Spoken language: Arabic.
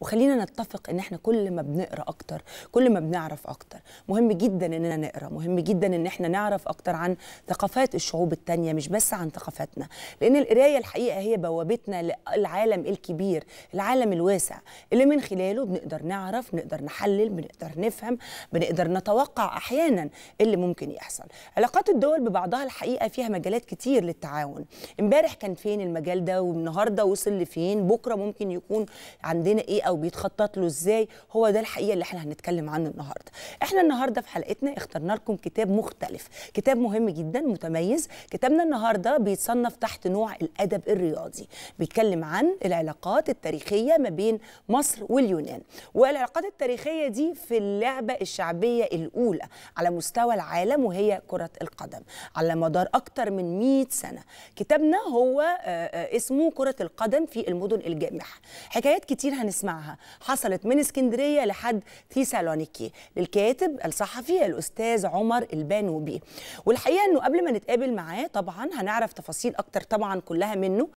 وخلينا نتفق ان احنا كل ما بنقرا اكتر كل ما بنعرف اكتر مهم جدا اننا نقرا مهم جدا ان احنا نعرف اكتر عن ثقافات الشعوب الثانيه مش بس عن ثقافاتنا لان القرايه الحقيقه هي بوابتنا للعالم الكبير العالم الواسع اللي من خلاله بنقدر نعرف بنقدر نحلل بنقدر نفهم بنقدر نتوقع احيانا اللي ممكن يحصل علاقات الدول ببعضها الحقيقه فيها مجالات كتير للتعاون امبارح كان فين المجال ده والنهارده وصل لفين بكره ممكن يكون عندنا عندنا ايه او بيتخطط له ازاي هو ده الحقيقه اللي احنا هنتكلم عنه النهارده احنا النهارده في حلقتنا اخترنا لكم كتاب مختلف كتاب مهم جدا متميز كتابنا النهارده بيتصنف تحت نوع الادب الرياضي بيتكلم عن العلاقات التاريخيه ما بين مصر واليونان والعلاقات التاريخيه دي في اللعبه الشعبيه الاولى على مستوى العالم وهي كره القدم على مدار اكتر من 100 سنه كتابنا هو آه، آه، اسمه كره القدم في المدن الجامحه حكايات كتير هنسمعها حصلت من اسكندرية لحد تيسالونيكي للكاتب الصحفي الأستاذ عمر البانوبي والحقيقة أنه قبل ما نتقابل معاه طبعا هنعرف تفاصيل أكتر طبعا كلها منه